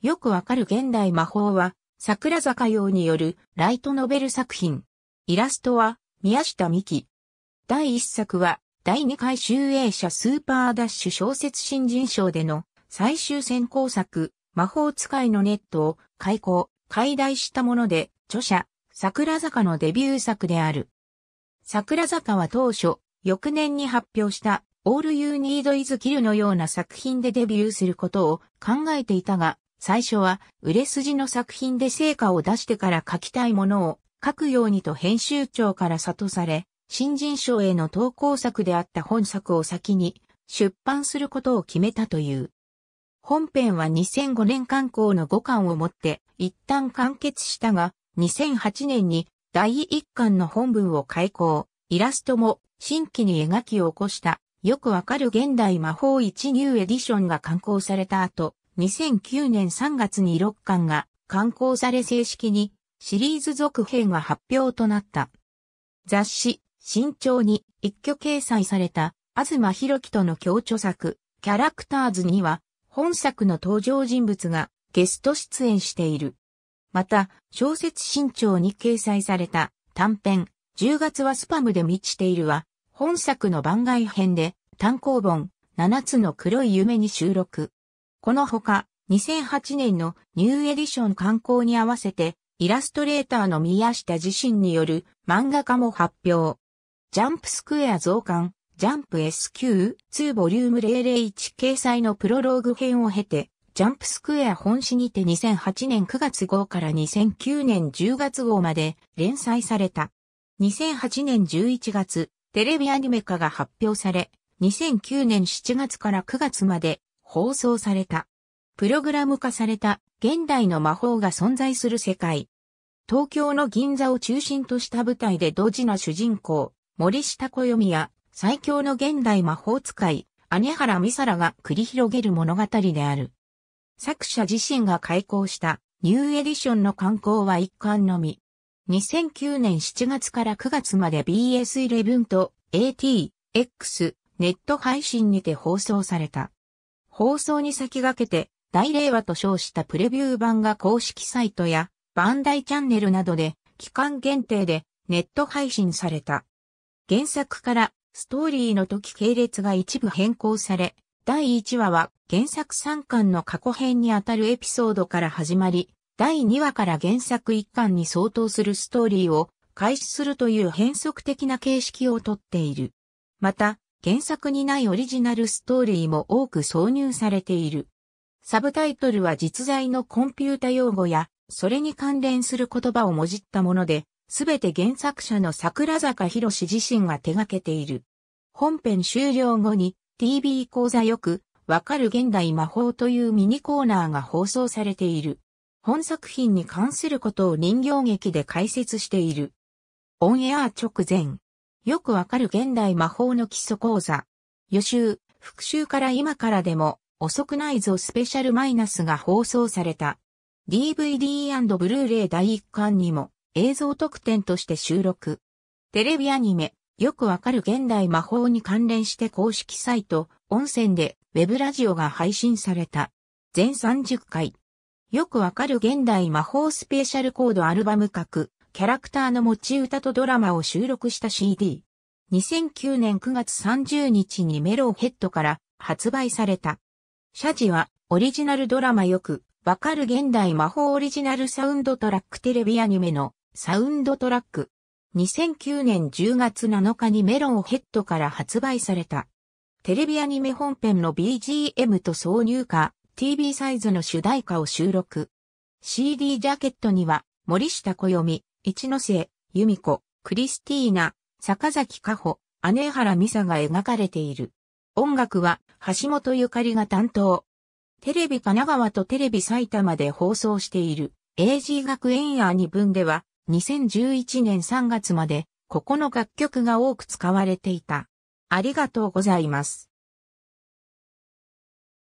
よくわかる現代魔法は、桜坂用によるライトノベル作品。イラストは、宮下美希。第1作は、第2回集英社スーパーダッシュ小説新人賞での最終選考作、魔法使いのネットを開講、解題したもので、著者、桜坂のデビュー作である。桜坂は当初、翌年に発表した、All You Need Is Kill のような作品でデビューすることを考えていたが、最初は売れ筋の作品で成果を出してから書きたいものを書くようにと編集長から悟され、新人賞への投稿作であった本作を先に出版することを決めたという。本編は2005年刊行の5巻をもって一旦完結したが、2008年に第1巻の本文を開講、イラストも新規に描き起こした、よくわかる現代魔法一ニューエディションが刊行された後、2009年3月に6巻が刊行され正式にシリーズ続編が発表となった。雑誌、新潮に一挙掲載された、東博樹との共著作、キャラクターズには、本作の登場人物がゲスト出演している。また、小説新潮に掲載された短編、10月はスパムで満ちているは、本作の番外編で単行本、7つの黒い夢に収録。このほか、2008年のニューエディション刊行に合わせて、イラストレーターの宮下自身による漫画家も発表。ジャンプスクエア増刊、ジャンプ SQ2 ボリューム001掲載のプロローグ編を経て、ジャンプスクエア本誌にて2008年9月号から2009年10月号まで連載された。2008年11月、テレビアニメ化が発表され、2009年7月から9月まで放送された。プログラム化された現代の魔法が存在する世界。東京の銀座を中心とした舞台で同時な主人公、森下暦や最強の現代魔法使い、姉原美沙らが繰り広げる物語である。作者自身が開講したニューエディションの刊行は一巻のみ。2009年7月から9月まで BS11 と ATX ネット配信にて放送された。放送に先駆けて、大令和と称したプレビュー版が公式サイトや、バンダイチャンネルなどで、期間限定でネット配信された。原作からストーリーの時系列が一部変更され、第1話は原作3巻の過去編にあたるエピソードから始まり、第2話から原作1巻に相当するストーリーを開始するという変則的な形式をとっている。また、原作にないオリジナルストーリーも多く挿入されている。サブタイトルは実在のコンピュータ用語や、それに関連する言葉をもじったもので、すべて原作者の桜坂博士自身が手掛けている。本編終了後に TV 講座よくわかる現代魔法というミニコーナーが放送されている。本作品に関することを人形劇で解説している。オンエア直前、よくわかる現代魔法の基礎講座。予習、復習から今からでも遅くないぞスペシャルマイナスが放送された。DVD& ブルーレイ第1巻にも映像特典として収録。テレビアニメ、よくわかる現代魔法に関連して公式サイト、温泉でウェブラジオが配信された。全30回。よくわかる現代魔法スペシャルコードアルバム各キャラクターの持ち歌とドラマを収録した CD。2009年9月30日にメローヘッドから発売された。謝辞はオリジナルドラマよくわかる現代魔法オリジナルサウンドトラックテレビアニメのサウンドトラック。2009年10月7日にメロンヘッドから発売された。テレビアニメ本編の BGM と挿入歌、TV サイズの主題歌を収録。CD ジャケットには森下暦、一ノ瀬、由美子、クリスティーナ、坂崎加穂、姉原美沙が描かれている。音楽は橋本ゆかりが担当。テレビ神奈川とテレビ埼玉で放送している AG 学園や2分では2011年3月までここの楽曲が多く使われていた。ありがとうございます。